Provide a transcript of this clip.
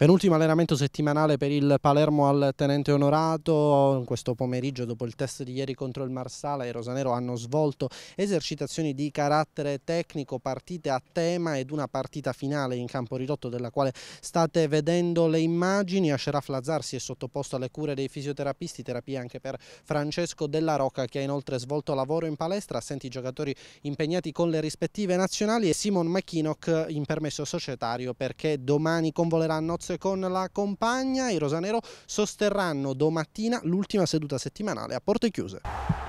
Penultimo allenamento settimanale per il Palermo al tenente onorato, in questo pomeriggio dopo il test di ieri contro il Marsala i Rosanero hanno svolto esercitazioni di carattere tecnico, partite a tema ed una partita finale in campo ridotto della quale state vedendo le immagini, Asheraf Lazar si è sottoposto alle cure dei fisioterapisti, terapia anche per Francesco Della Rocca che ha inoltre svolto lavoro in palestra, assenti i giocatori impegnati con le rispettive nazionali e Simon McKinnock in permesso societario perché domani convolerà a nozze con la compagna, i Rosanero sosterranno domattina l'ultima seduta settimanale a porte chiuse.